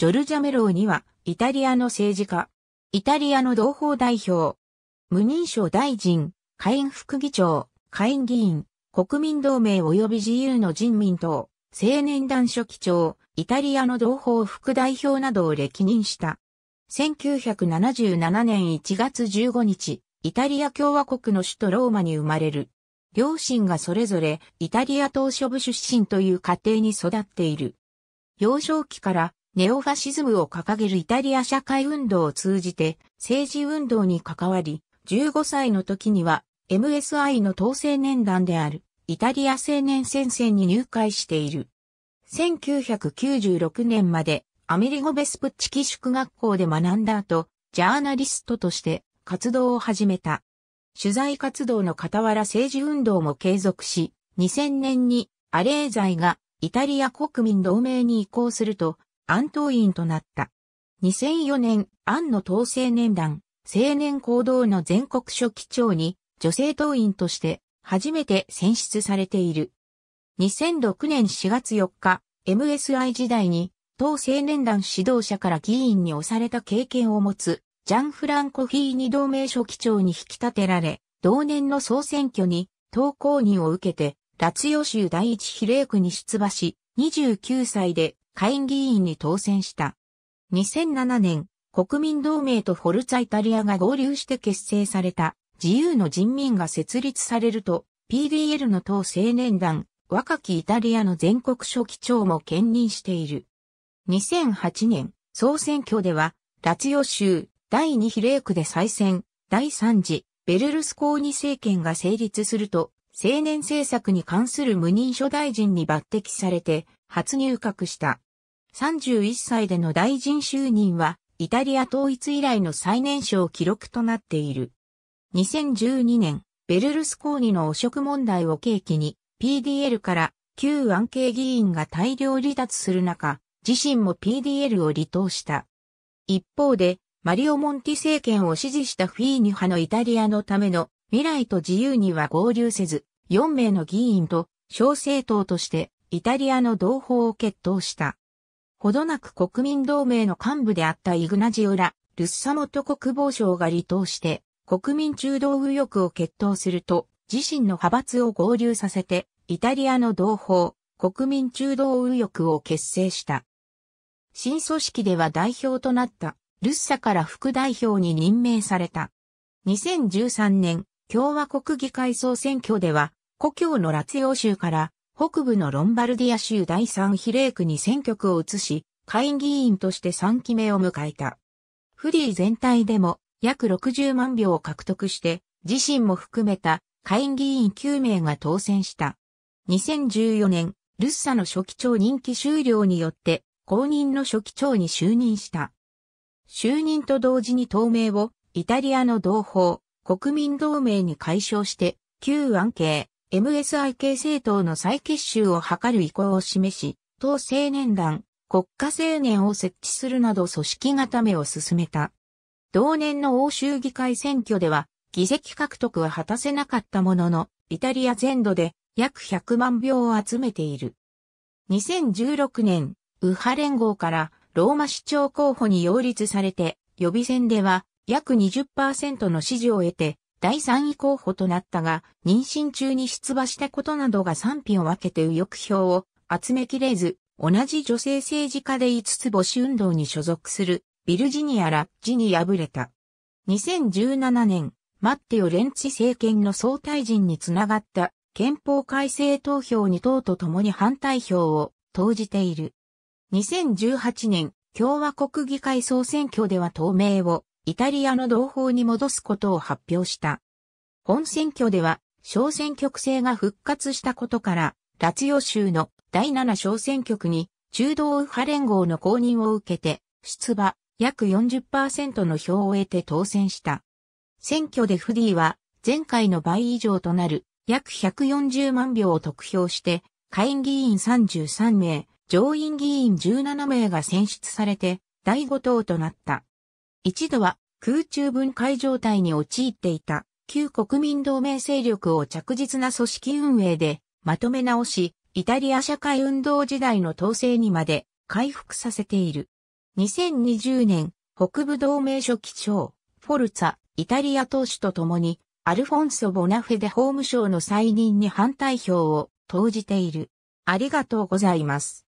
ジョルジャ・メローには、イタリアの政治家、イタリアの同胞代表、無認証大臣、下院副議長、下院議員、国民同盟及び自由の人民党、青年団書記長、イタリアの同胞副代表などを歴任した。1977年1月15日、イタリア共和国の首都ローマに生まれる。両親がそれぞれイタリア島諸部出身という家庭に育っている。幼少期からネオファシズムを掲げるイタリア社会運動を通じて政治運動に関わり、15歳の時には MSI の統制年団であるイタリア青年戦線に入会している。1996年までアメリゴ・ベスプッチ寄宿学校で学んだ後、ジャーナリストとして活動を始めた。取材活動の傍ら政治運動も継続し、2000年にアレーザイがイタリア国民同盟に移行すると、安党員となった。2004年、安の党青年団、青年行動の全国書記長に、女性党員として、初めて選出されている。2006年4月4日、MSI 時代に、党青年団指導者から議員に押された経験を持つ、ジャン・フランコ・フィーニ同盟書記長に引き立てられ、同年の総選挙に、党公認を受けて、ラツヨ州第一比例区に出馬し、29歳で下院議員に当選した。2007年、国民同盟とフォルツァイタリアが合流して結成された自由の人民が設立されると、PDL の党青年団、若きイタリアの全国書記長も兼任している。2008年、総選挙では、ラツヨ州第2比例区で再選、第3次、ベルルスコーニ政権が成立すると、青年政策に関する無人書大臣に抜擢されて、初入閣した。31歳での大臣就任は、イタリア統一以来の最年少記録となっている。2012年、ベルルスコーニの汚職問題を契機に、PDL から旧安慶議員が大量離脱する中、自身も PDL を離党した。一方で、マリオ・モンティ政権を支持したフィーニ派のイタリアのための未来と自由には合流せず、4名の議員と小政党としてイタリアの同胞を決闘した。ほどなく国民同盟の幹部であったイグナジオラ、ルッサ元国防相が離党して、国民中道右翼を決闘すると、自身の派閥を合流させて、イタリアの同胞、国民中道右翼を結成した。新組織では代表となった、ルッサから副代表に任命された。2013年、共和国議会総選挙では、故郷のラツヨ州から北部のロンバルディア州第3比例区に選挙区を移し、会議員として3期目を迎えた。フリー全体でも約60万票を獲得して、自身も含めた会議員9名が当選した。2014年、ルッサの初期長任期終了によって、公認の初期長に就任した。就任と同時に党名をイタリアの同胞、国民同盟に解消して、旧安慶、MSIK 政党の再結集を図る意向を示し、党青年団、国家青年を設置するなど組織固めを進めた。同年の欧州議会選挙では、議席獲得は果たせなかったものの、イタリア全土で約100万票を集めている。2016年、右派連合からローマ市長候補に擁立されて、予備選では約20%の支持を得て、第3位候補となったが、妊娠中に出馬したことなどが賛否を分けて右翼票を集めきれず、同じ女性政治家で5つ母子運動に所属するビルジニア・ラッジに敗れた。2017年、マッテオ・レンツィ政権の総退陣につながった憲法改正投票に党と共に反対票を投じている。2018年、共和国議会総選挙では党名をイタリアの同胞に戻すことを発表した。本選挙では、小選挙区制が復活したことから、ラツヨ州の第7小選挙区に中道右派連合の公認を受けて、出馬約40%の票を得て当選した。選挙でフディは前回の倍以上となる約140万票を得票して、下院議員33名、上院議員17名が選出されて、第5党となった。一度は空中分解状態に陥っていた旧国民同盟勢力を着実な組織運営でまとめ直し、イタリア社会運動時代の統制にまで回復させている。2020年、北部同盟書記長、フォルツァ、イタリア党首と共に、アルフォンソ・ボナフェで法務省の再任に反対票を投じている。ありがとうございます。